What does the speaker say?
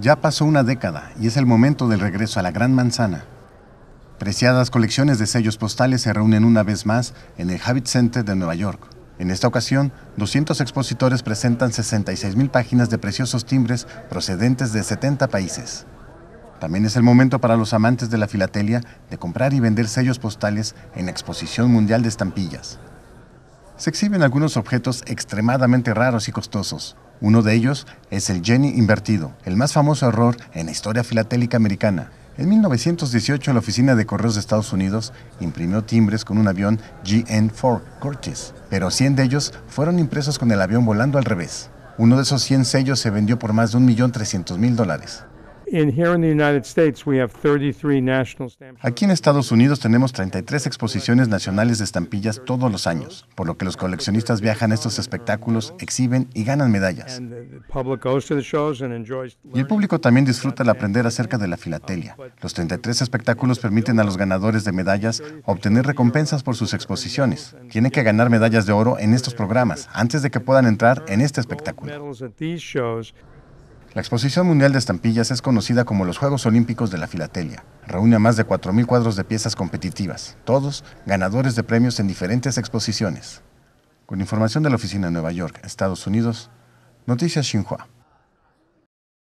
Ya pasó una década y es el momento del regreso a la Gran Manzana. Preciadas colecciones de sellos postales se reúnen una vez más en el Habit Center de Nueva York. En esta ocasión, 200 expositores presentan 66.000 páginas de preciosos timbres procedentes de 70 países. También es el momento para los amantes de la filatelia de comprar y vender sellos postales en la Exposición Mundial de Estampillas. Se exhiben algunos objetos extremadamente raros y costosos, uno de ellos es el Jenny invertido, el más famoso error en la historia filatélica americana. En 1918, la Oficina de Correos de Estados Unidos imprimió timbres con un avión GN4 Curtis, pero 100 de ellos fueron impresos con el avión volando al revés. Uno de esos 100 sellos se vendió por más de 1.300.000 dólares. Aquí en Estados Unidos tenemos 33 exposiciones nacionales de estampillas todos los años, por lo que los coleccionistas viajan a estos espectáculos, exhiben y ganan medallas. Y el público también disfruta el aprender acerca de la filatelia. Los 33 espectáculos permiten a los ganadores de medallas obtener recompensas por sus exposiciones. Tienen que ganar medallas de oro en estos programas antes de que puedan entrar en este espectáculo. La Exposición Mundial de Estampillas es conocida como los Juegos Olímpicos de la Filatelia. Reúne a más de 4.000 cuadros de piezas competitivas, todos ganadores de premios en diferentes exposiciones. Con información de la Oficina de Nueva York, Estados Unidos, Noticias Xinhua.